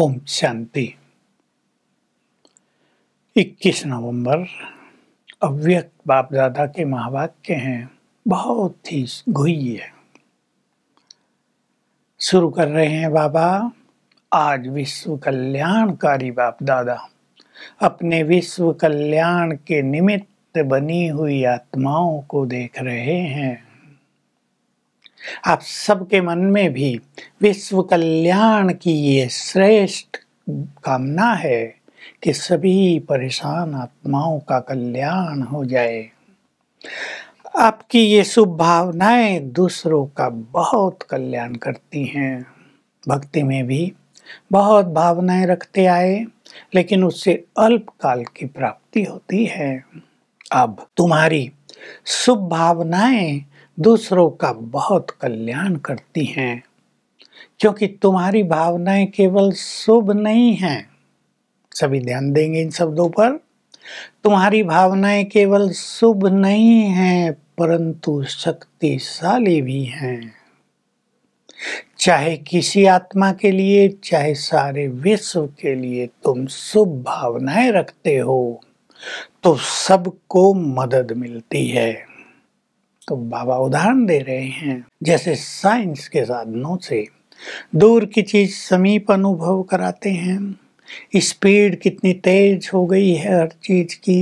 ओम शांति 21 नवंबर अव्यक्त बाप दादा के महावाक्य हैं बहुत ही है शुरू कर रहे हैं बाबा आज विश्व कल्याणकारी बाप दादा अपने विश्व कल्याण के निमित्त बनी हुई आत्माओं को देख रहे हैं आप सबके मन में भी विश्व कल्याण की ये श्रेष्ठ कामना है कि सभी परेशान आत्माओं का कल्याण हो जाए आपकी ये शुभ भावनाएं दूसरों का बहुत कल्याण करती हैं भक्ति में भी बहुत भावनाएं रखते आए लेकिन उससे अल्पकाल की प्राप्ति होती है अब तुम्हारी शुभ भावनाएं दूसरों का बहुत कल्याण करती हैं क्योंकि तुम्हारी भावनाएं केवल शुभ नहीं हैं सभी ध्यान देंगे इन शब्दों पर तुम्हारी भावनाएं केवल शुभ नहीं हैं परंतु शक्तिशाली भी हैं चाहे किसी आत्मा के लिए चाहे सारे विश्व के लिए तुम शुभ भावनाएं रखते हो तो सबको मदद मिलती है तो बाबा उदाहरण दे रहे हैं जैसे साइंस के साधनों से दूर की चीज समीप अनुभव कराते हैं स्पीड कितनी तेज हो गई है हर चीज की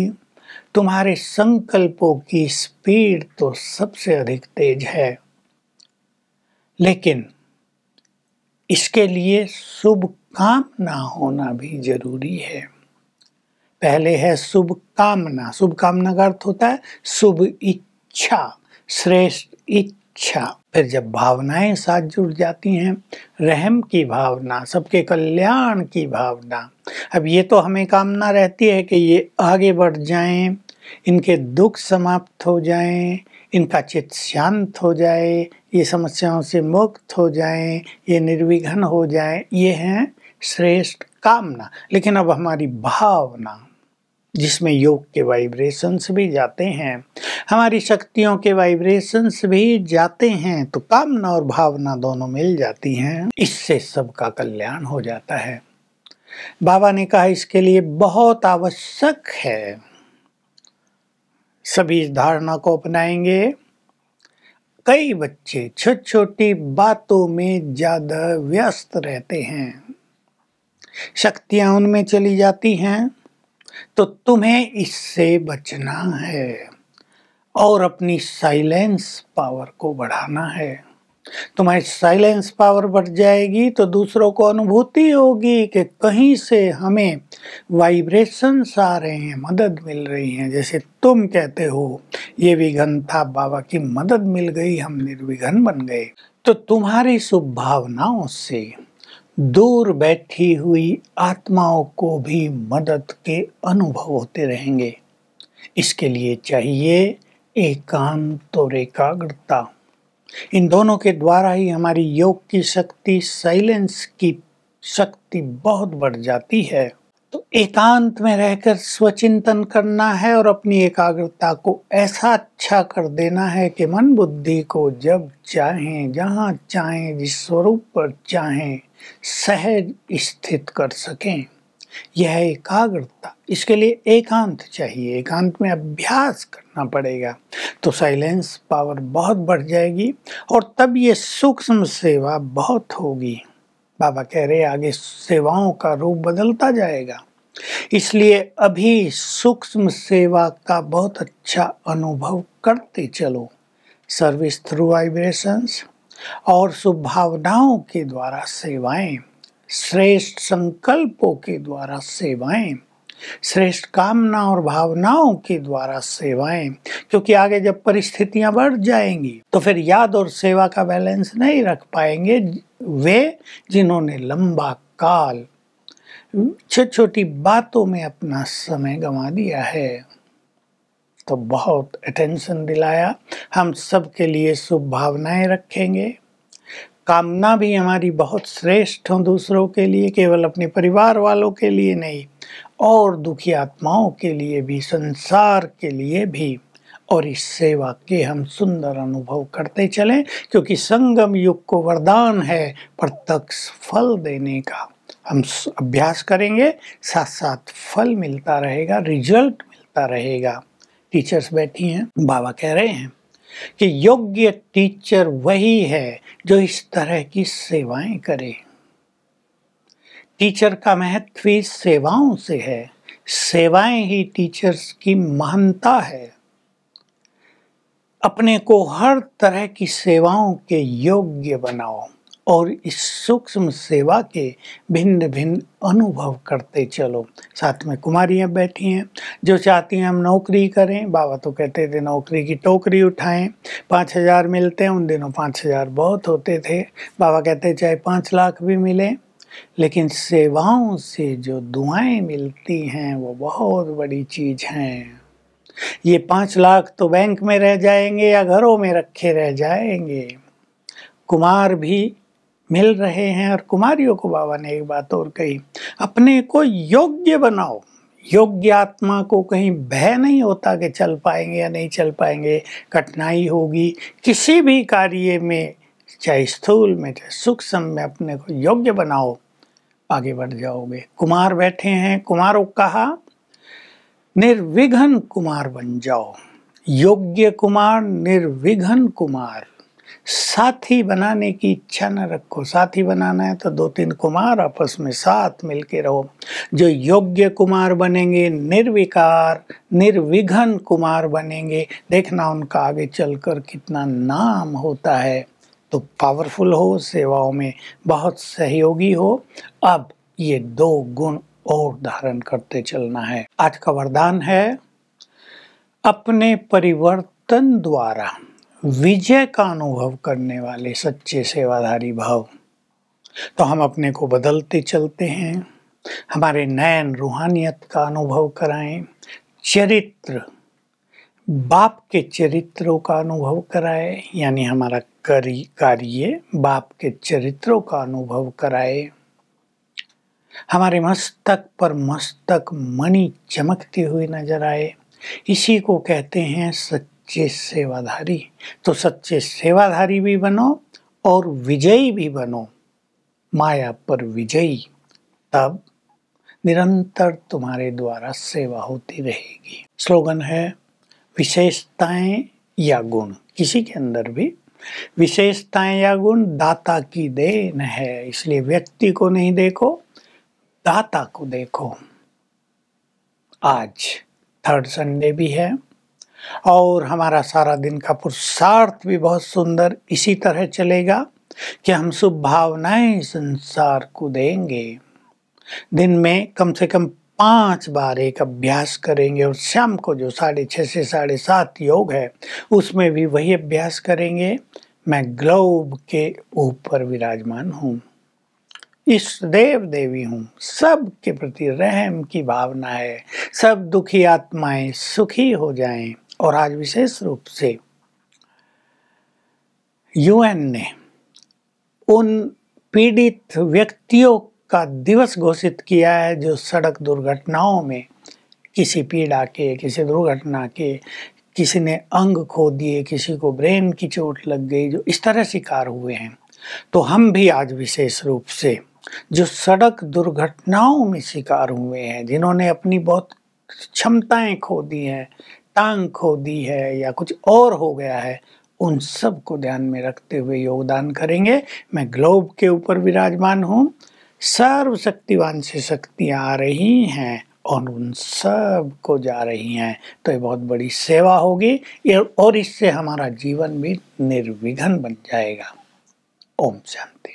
तुम्हारे संकल्पों की स्पीड तो सबसे अधिक तेज है लेकिन इसके लिए शुभ कामना होना भी जरूरी है पहले है शुभ कामना शुभ कामना का अर्थ होता है शुभ इच्छा श्रेष्ठ इच्छा फिर जब भावनाएं साथ जुड़ जाती हैं रहम की भावना सबके कल्याण की भावना अब ये तो हमें कामना रहती है कि ये आगे बढ़ जाएं इनके दुख समाप्त हो जाएं इनका चित्त शांत हो जाए ये समस्याओं से मुक्त हो जाएं ये निर्विघ्न हो जाएं ये हैं श्रेष्ठ कामना लेकिन अब हमारी भावना जिसमें योग के वाइब्रेशंस भी जाते हैं हमारी शक्तियों के वाइब्रेशंस भी जाते हैं तो कामना और भावना दोनों मिल जाती हैं इससे सबका कल्याण हो जाता है बाबा ने कहा इसके लिए बहुत आवश्यक है सभी इस धारणा को अपनाएंगे कई बच्चे छोटी छोटी बातों में ज़्यादा व्यस्त रहते हैं शक्तियां उनमें चली जाती हैं तो तुम्हें इससे बचना है और अपनी साइलेंस पावर को बढ़ाना है तुम्हारी साइलेंस पावर बढ़ जाएगी तो दूसरों को अनुभूति होगी कि कहीं से हमें वाइब्रेशंस आ रहे हैं मदद मिल रही हैं जैसे तुम कहते हो ये विघन था बाबा की मदद मिल गई हम निर्विघन बन गए तो तुम्हारी शुभ भावनाओं से दूर बैठी हुई आत्माओं को भी मदद के अनुभव होते रहेंगे इसके लिए चाहिए एकांत और एकाग्रता इन दोनों के द्वारा ही हमारी योग की शक्ति साइलेंस की शक्ति बहुत बढ़ जाती है तो एकांत में रहकर स्वचिंतन करना है और अपनी एकाग्रता को ऐसा अच्छा कर देना है कि मन बुद्धि को जब चाहें जहाँ चाहें जिस स्वरूप पर चाहें सहज स्थित कर सकें यह एकाग्रता इसके लिए एकांत चाहिए एकांत में अभ्यास करना पड़ेगा तो साइलेंस पावर बहुत बढ़ जाएगी और तब ये सूक्ष्म सेवा बहुत होगी बाबा कह रहे आगे सेवाओं का रूप बदलता जाएगा इसलिए अभी सूक्ष्म सेवा का बहुत अच्छा अनुभव करते चलो सर्विस थ्रू वाइब्रेशंस और शुभभावनाओं के द्वारा सेवाएं श्रेष्ठ संकल्पों के द्वारा सेवाएं श्रेष्ठ कामना और भावनाओं के द्वारा सेवाएं क्योंकि आगे जब परिस्थितियां बढ़ जाएंगी तो फिर याद और सेवा का बैलेंस नहीं रख पाएंगे वे जिन्होंने लंबा काल छोटी छोटी बातों में अपना समय गंवा दिया है तो बहुत अटेंशन दिलाया हम सब के लिए शुभ भावनाएँ रखेंगे कामना भी हमारी बहुत श्रेष्ठ हो दूसरों के लिए केवल अपने परिवार वालों के लिए नहीं और दुखी आत्माओं के लिए भी संसार के लिए भी और इस सेवा के हम सुंदर अनुभव करते चलें क्योंकि संगम युग को वरदान है प्रत्यक्ष फल देने का हम अभ्यास करेंगे साथ साथ फल मिलता रहेगा रिजल्ट मिलता रहेगा टीचर्स बैठी हैं बाबा कह रहे हैं कि योग्य टीचर वही है जो इस तरह की सेवाएं करे टीचर का महत्व ही सेवाओं से है सेवाएं ही टीचर्स की महानता है अपने को हर तरह की सेवाओं के योग्य बनाओ और इस सूक्ष्म सेवा के भिन्न भिन्न अनुभव करते चलो साथ में कुमारियाँ बैठी हैं जो चाहती हैं हम नौकरी करें बाबा तो कहते थे नौकरी की टोकरी उठाएं पाँच हज़ार मिलते हैं उन दिनों पाँच हज़ार बहुत होते थे बाबा कहते चाहे पाँच लाख भी मिले लेकिन सेवाओं से जो दुआएं मिलती हैं वो बहुत बड़ी चीज़ हैं ये पाँच लाख तो बैंक में रह जाएंगे या घरों में रखे रह जाएंगे कुमार भी मिल रहे हैं और कुमारियों को बाबा ने एक बात और कही अपने को योग्य बनाओ योग्य आत्मा को कहीं भय नहीं होता कि चल पाएंगे या नहीं चल पाएंगे कठिनाई होगी किसी भी कार्य में चाहे स्थूल में चाहे सूक्ष्म में अपने को योग्य बनाओ आगे बढ़ जाओगे कुमार बैठे हैं कुमारों कहा निर्विघन कुमार बन जाओ योग्य कुमार निर्विघन कुमार साथी बनाने की इच्छा न रखो साथी बनाना है तो दो तीन कुमार आपस में साथ मिलके रहो जो योग्य कुमार बनेंगे निर्विकार निर्विघन कुमार बनेंगे देखना उनका आगे चलकर कितना नाम होता है तो पावरफुल हो सेवाओं में बहुत सहयोगी हो अब ये दो गुण और धारण करते चलना है आज का वरदान है अपने परिवर्तन द्वारा विजय का अनुभव करने वाले सच्चे सेवाधारी भाव तो हम अपने को बदलते चलते हैं हमारे नयन रूहानियत का अनुभव कराएं चरित्र बाप के चरित्रों का अनुभव कराए यानी हमारा करी कार्य बाप के चरित्रों का अनुभव कराए हमारे मस्तक पर मस्तक मणि चमकती हुई नजर आए इसी को कहते हैं सच सच्चे सेवाधारी तो सच्चे सेवाधारी भी बनो और विजयी भी बनो माया पर विजयी तब निरंतर तुम्हारे द्वारा सेवा होती रहेगी स्लोगन है विशेषताएं या गुण किसी के अंदर भी विशेषताएं या गुण दाता की देन है इसलिए व्यक्ति को नहीं देखो दाता को देखो आज थर्ड संडे भी है और हमारा सारा दिन का पुरुषार्थ भी बहुत सुंदर इसी तरह चलेगा कि हम शुभ भावनाएं संसार को देंगे दिन में कम से कम पांच बार एक अभ्यास करेंगे और शाम को जो साढ़े छः से साढ़े सात योग है उसमें भी वही अभ्यास करेंगे मैं ग्लोब के ऊपर विराजमान हूँ इस देव देवी हूँ सब के प्रति रहम की भावना है सब दुखी आत्माएं सुखी हो जाएं और आज विशेष रूप से यूएन ने उन पीड़ित व्यक्तियों का दिवस घोषित किया है जो सड़क दुर्घटनाओं में किसी पीड़ा के किसी दुर्घटना के किसी ने अंग खो दिए किसी को ब्रेन की चोट लग गई जो इस तरह शिकार हुए हैं तो हम भी आज विशेष रूप से जो सड़क दुर्घटनाओं में शिकार हुए हैं जिन्होंने अपनी बहुत क्षमताएं खो दी हैं टांग खो दी है या कुछ और हो गया है उन सब को ध्यान में रखते हुए योगदान करेंगे मैं ग्लोब के ऊपर विराजमान हूँ सर्वशक्तिवान से शक्तियाँ आ रही हैं और उन सब को जा रही हैं तो ये बहुत बड़ी सेवा होगी और इससे हमारा जीवन भी निर्विघन बन जाएगा ओम शांति